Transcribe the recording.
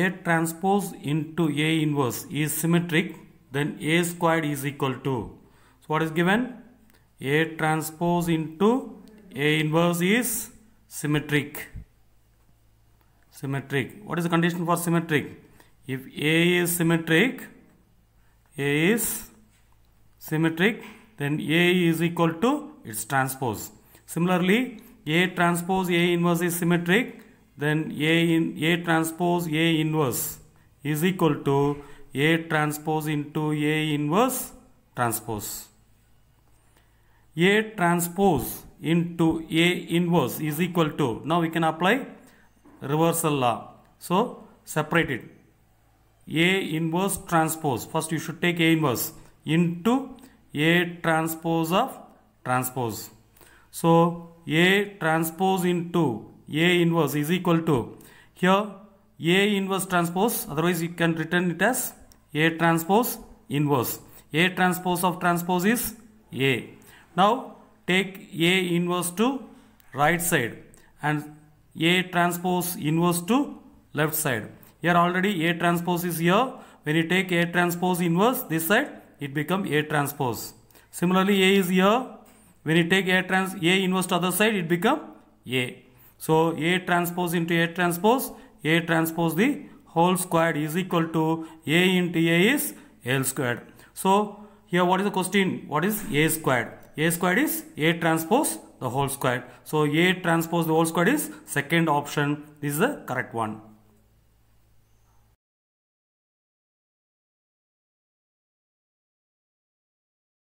A transpose into A inverse is symmetric then A squared is equal to. So what is given? A transpose into A inverse is symmetric. Symmetric. What is the condition for symmetric? If A is symmetric, A is symmetric then A is equal to its transpose. Similarly, A transpose A inverse is symmetric then A in A transpose A inverse is equal to A transpose into A inverse transpose. A transpose into A inverse is equal to now we can apply reversal law. So separate it. A inverse transpose first you should take A inverse into A transpose of transpose. So A transpose into a inverse is equal to here A inverse transpose otherwise you can return it as A transpose inverse. A transpose of transpose is A. Now take A inverse to right side and A transpose inverse to left side. Here already A transpose is here. When you take A transpose inverse this side it become A transpose. Similarly A is here. When you take A trans A inverse to other side it become A. So A transpose into A transpose, A transpose the whole squared is equal to A into A is L squared. So here what is the question? What is A squared? A squared is A transpose the whole squared. So A transpose the whole squared is second option. This is the correct one.